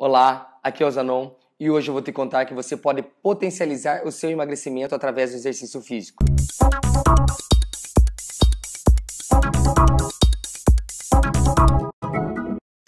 Olá, aqui é o Zanon e hoje eu vou te contar que você pode potencializar o seu emagrecimento através do exercício físico.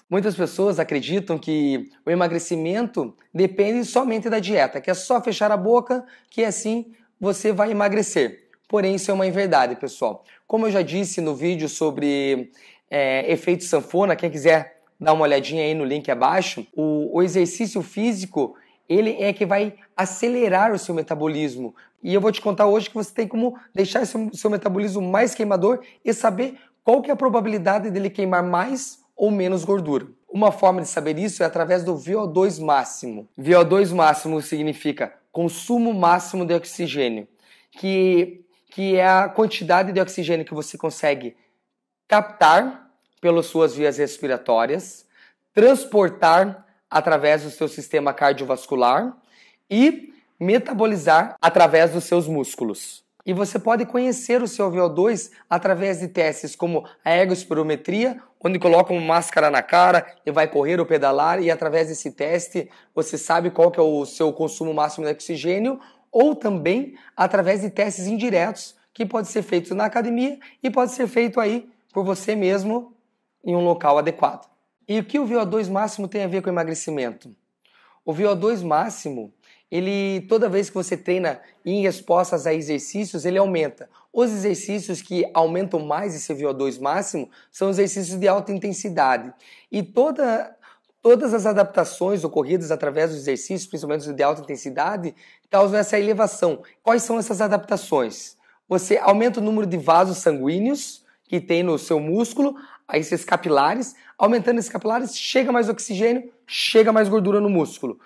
Muitas pessoas acreditam que o emagrecimento depende somente da dieta, que é só fechar a boca que assim você vai emagrecer. Porém, isso é uma inverdade, pessoal. Como eu já disse no vídeo sobre é, efeito sanfona, quem quiser dar uma olhadinha aí no link abaixo, o, o exercício físico ele é que vai acelerar o seu metabolismo. E eu vou te contar hoje que você tem como deixar seu, seu metabolismo mais queimador e saber qual que é a probabilidade dele queimar mais ou menos gordura. Uma forma de saber isso é através do VO2 máximo. VO2 máximo significa consumo máximo de oxigênio, que, que é a quantidade de oxigênio que você consegue captar pelas suas vias respiratórias, transportar através do seu sistema cardiovascular e metabolizar através dos seus músculos. E você pode conhecer o seu VO2 através de testes como a ergospirometria, onde coloca uma máscara na cara e vai correr ou pedalar, e através desse teste você sabe qual que é o seu consumo máximo de oxigênio, ou também através de testes indiretos que pode ser feito na academia e pode ser feito aí por você mesmo em um local adequado. E o que o VO2 máximo tem a ver com emagrecimento? O VO2 máximo, ele toda vez que você treina em respostas a exercícios, ele aumenta. Os exercícios que aumentam mais esse VO2 máximo são exercícios de alta intensidade. E toda todas as adaptações ocorridas através dos exercícios, principalmente os de alta intensidade, causam essa elevação. Quais são essas adaptações? Você aumenta o número de vasos sanguíneos que tem no seu músculo, a esses capilares, aumentando esses capilares, chega mais oxigênio, chega mais gordura no músculo.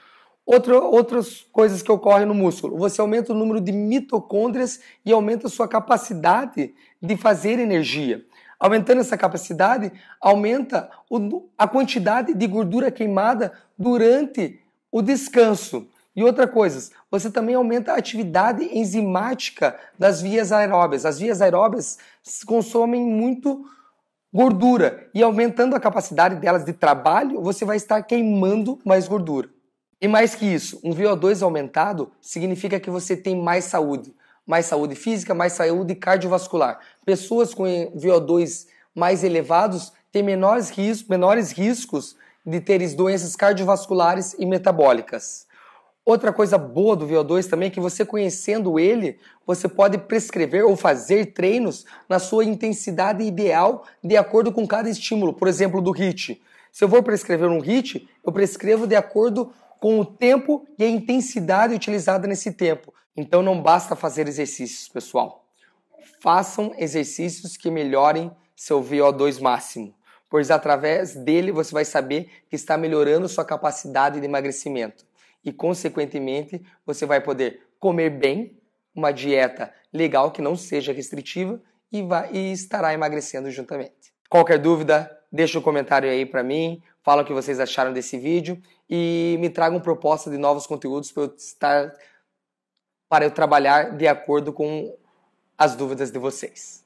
Outra, outras coisas que ocorrem no músculo. Você aumenta o número de mitocôndrias e aumenta a sua capacidade de fazer energia. Aumentando essa capacidade, aumenta o, a quantidade de gordura queimada durante o descanso. E outra coisa, você também aumenta a atividade enzimática das vias aeróbias. As vias aeróbias consomem muito gordura e aumentando a capacidade delas de trabalho, você vai estar queimando mais gordura. E mais que isso, um VO2 aumentado significa que você tem mais saúde, mais saúde física, mais saúde cardiovascular. Pessoas com VO2 mais elevados têm menores, menores riscos de terem doenças cardiovasculares e metabólicas. Outra coisa boa do VO2 também é que você conhecendo ele, você pode prescrever ou fazer treinos na sua intensidade ideal de acordo com cada estímulo, por exemplo, do HIT. Se eu vou prescrever um HIT, eu prescrevo de acordo com o tempo e a intensidade utilizada nesse tempo. Então não basta fazer exercícios, pessoal. Façam exercícios que melhorem seu VO2 máximo, pois através dele você vai saber que está melhorando sua capacidade de emagrecimento e, consequentemente, você vai poder comer bem, uma dieta legal que não seja restritiva e, vai, e estará emagrecendo juntamente. Qualquer dúvida, deixa um comentário aí para mim, fala o que vocês acharam desse vídeo e me tragam proposta de novos conteúdos para eu estar para eu trabalhar de acordo com as dúvidas de vocês.